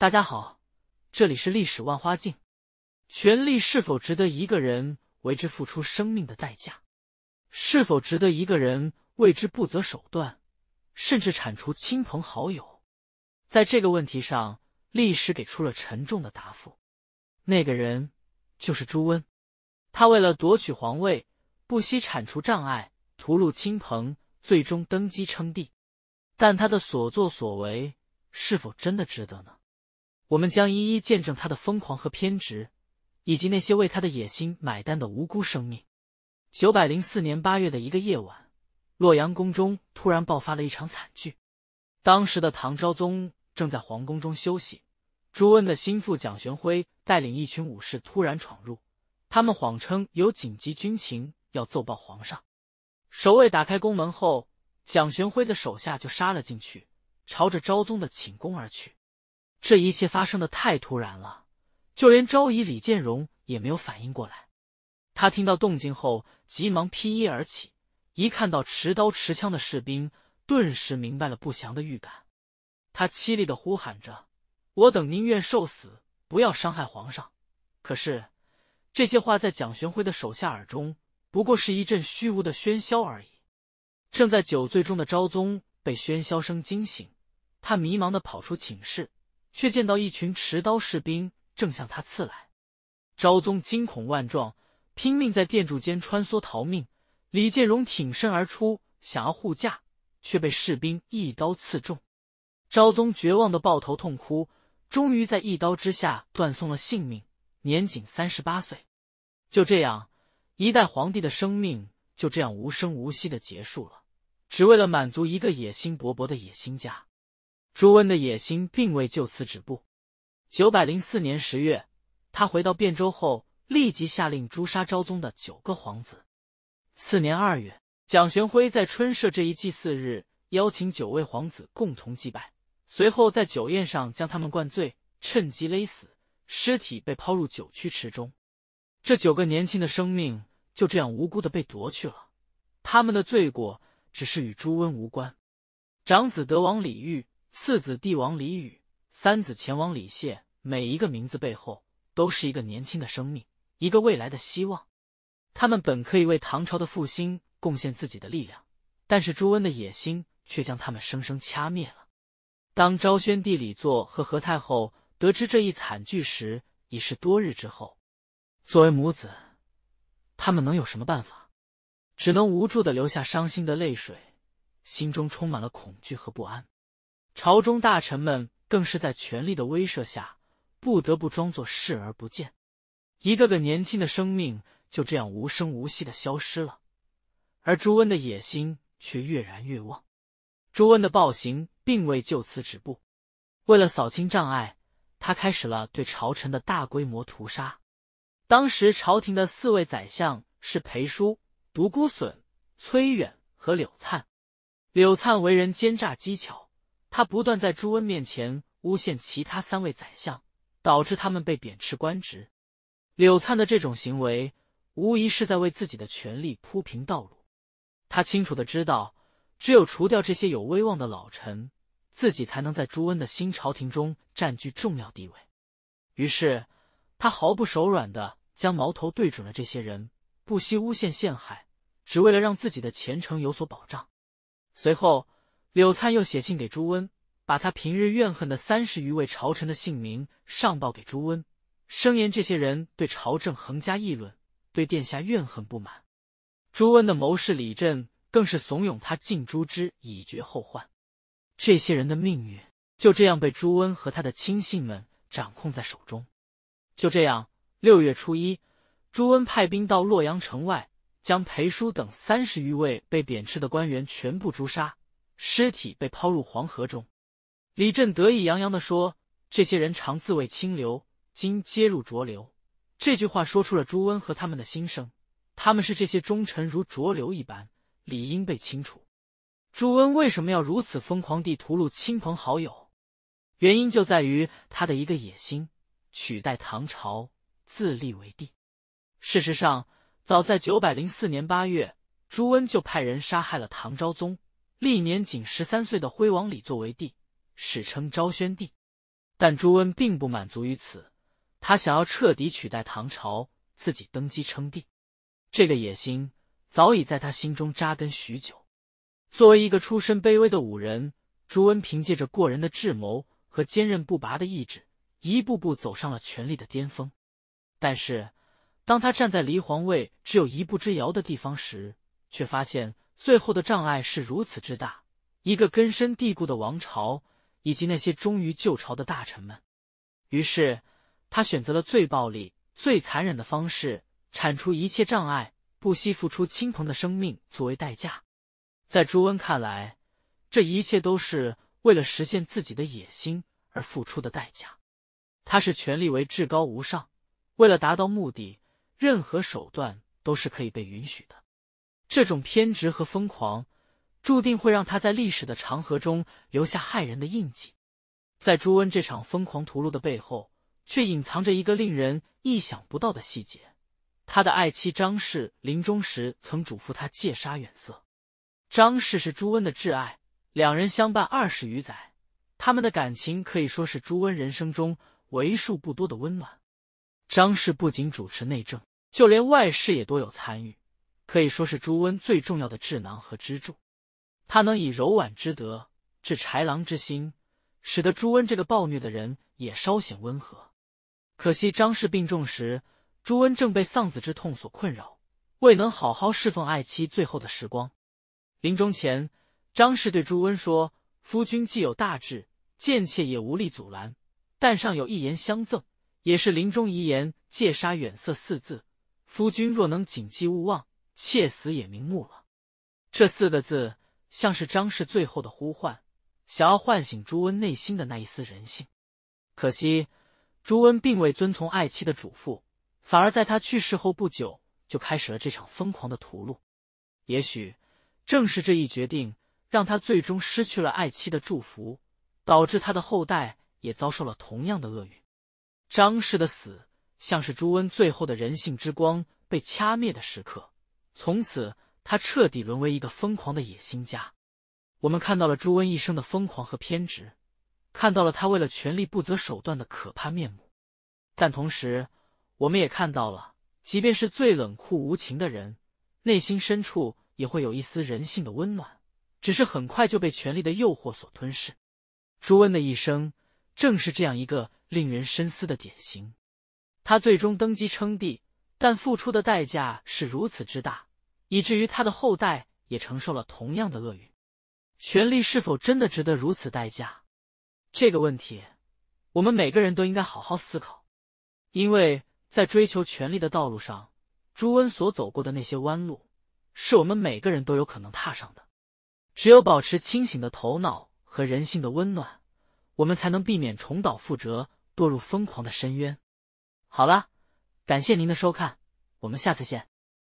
大家好，这里是历史万花镜。权力是否值得一个人为之付出生命的代价？是否值得一个人为之不择手段，甚至铲除亲朋好友？在这个问题上，历史给出了沉重的答复。那个人就是朱温，他为了夺取皇位，不惜铲除障碍、屠戮亲朋，最终登基称帝。但他的所作所为，是否真的值得呢？我们将一一见证他的疯狂和偏执，以及那些为他的野心买单的无辜生命。九百零四年八月的一个夜晚，洛阳宫中突然爆发了一场惨剧。当时的唐昭宗正在皇宫中休息，朱温的心腹蒋玄辉带领一群武士突然闯入，他们谎称有紧急军情要奏报皇上。守卫打开宫门后，蒋玄辉的手下就杀了进去，朝着昭宗的寝宫而去。这一切发生的太突然了，就连昭仪李建荣也没有反应过来。他听到动静后，急忙披衣而起，一看到持刀持枪的士兵，顿时明白了不祥的预感。他凄厉的呼喊着：“我等宁愿受死，不要伤害皇上！”可是，这些话在蒋玄辉的手下耳中，不过是一阵虚无的喧嚣而已。正在酒醉中的昭宗被喧嚣声惊醒，他迷茫的跑出寝室。却见到一群持刀士兵正向他刺来，昭宗惊恐万状，拼命在殿柱间穿梭逃命。李建荣挺身而出，想要护驾，却被士兵一刀刺中。昭宗绝望的抱头痛哭，终于在一刀之下断送了性命，年仅三十八岁。就这样，一代皇帝的生命就这样无声无息的结束了，只为了满足一个野心勃勃的野心家。朱温的野心并未就此止步。九百零四年十月，他回到汴州后，立即下令诛杀昭宗的九个皇子。次年二月，蒋玄辉在春社这一祭祀日，邀请九位皇子共同祭拜，随后在酒宴上将他们灌醉，趁机勒死，尸体被抛入九曲池中。这九个年轻的生命就这样无辜的被夺去了。他们的罪过只是与朱温无关。长子德王李煜。次子帝王李宇，三子前王李谢，每一个名字背后都是一个年轻的生命，一个未来的希望。他们本可以为唐朝的复兴贡献自己的力量，但是朱温的野心却将他们生生掐灭了。当昭宣帝李作和何太后得知这一惨剧时，已是多日之后。作为母子，他们能有什么办法？只能无助的流下伤心的泪水，心中充满了恐惧和不安。朝中大臣们更是在权力的威慑下，不得不装作视而不见。一个个年轻的生命就这样无声无息的消失了，而朱温的野心却越燃越旺。朱温的暴行并未就此止步，为了扫清障碍，他开始了对朝臣的大规模屠杀。当时朝廷的四位宰相是裴叔、独孤损、崔远和柳灿。柳灿为人奸诈机巧。他不断在朱温面前诬陷其他三位宰相，导致他们被贬斥官职。柳灿的这种行为无疑是在为自己的权力铺平道路。他清楚的知道，只有除掉这些有威望的老臣，自己才能在朱温的新朝廷中占据重要地位。于是，他毫不手软的将矛头对准了这些人，不惜诬陷陷害，只为了让自己的前程有所保障。随后，柳灿又写信给朱温，把他平日怨恨的三十余位朝臣的姓名上报给朱温，声言这些人对朝政横加议论，对殿下怨恨不满。朱温的谋士李振更是怂恿他尽诛之，以绝后患。这些人的命运就这样被朱温和他的亲信们掌控在手中。就这样，六月初一，朱温派兵到洛阳城外，将裴叔等三十余位被贬斥的官员全部诛杀。尸体被抛入黄河中，李振得意洋洋地说：“这些人常自谓清流，今皆入浊流。”这句话说出了朱温和他们的心声。他们是这些忠臣如浊流一般，理应被清除。朱温为什么要如此疯狂地屠戮亲朋好友？原因就在于他的一个野心：取代唐朝，自立为帝。事实上，早在904年8月，朱温就派人杀害了唐昭宗。历年仅十三岁的徽王李作为帝，史称昭宣帝。但朱温并不满足于此，他想要彻底取代唐朝，自己登基称帝。这个野心早已在他心中扎根许久。作为一个出身卑微的武人，朱温凭借着过人的智谋和坚韧不拔的意志，一步步走上了权力的巅峰。但是，当他站在离皇位只有一步之遥的地方时，却发现。最后的障碍是如此之大，一个根深蒂固的王朝以及那些忠于旧朝的大臣们。于是，他选择了最暴力、最残忍的方式铲除一切障碍，不惜付出亲朋的生命作为代价。在朱温看来，这一切都是为了实现自己的野心而付出的代价。他是权力为至高无上，为了达到目的，任何手段都是可以被允许的。这种偏执和疯狂，注定会让他在历史的长河中留下骇人的印记。在朱温这场疯狂屠戮的背后，却隐藏着一个令人意想不到的细节：他的爱妻张氏临终时曾嘱咐他戒杀远色。张氏是朱温的挚爱，两人相伴二十余载，他们的感情可以说是朱温人生中为数不多的温暖。张氏不仅主持内政，就连外事也多有参与。可以说是朱温最重要的智囊和支柱，他能以柔婉之德治豺狼之心，使得朱温这个暴虐的人也稍显温和。可惜张氏病重时，朱温正被丧子之痛所困扰，未能好好侍奉爱妻最后的时光。临终前，张氏对朱温说：“夫君既有大志，贱妾也无力阻拦，但尚有一言相赠，也是临终遗言：‘戒杀远色’四字，夫君若能谨记勿忘。”妾死也瞑目了，这四个字像是张氏最后的呼唤，想要唤醒朱温内心的那一丝人性。可惜，朱温并未遵从爱妻的嘱咐，反而在他去世后不久就开始了这场疯狂的屠戮。也许正是这一决定，让他最终失去了爱妻的祝福，导致他的后代也遭受了同样的厄运。张氏的死，像是朱温最后的人性之光被掐灭的时刻。从此，他彻底沦为一个疯狂的野心家。我们看到了朱温一生的疯狂和偏执，看到了他为了权力不择手段的可怕面目。但同时，我们也看到了，即便是最冷酷无情的人，内心深处也会有一丝人性的温暖，只是很快就被权力的诱惑所吞噬。朱温的一生正是这样一个令人深思的典型。他最终登基称帝，但付出的代价是如此之大。以至于他的后代也承受了同样的厄运。权力是否真的值得如此代价？这个问题，我们每个人都应该好好思考。因为，在追求权力的道路上，朱温所走过的那些弯路，是我们每个人都有可能踏上的。只有保持清醒的头脑和人性的温暖，我们才能避免重蹈覆辙，堕入疯狂的深渊。好了，感谢您的收看，我们下次见。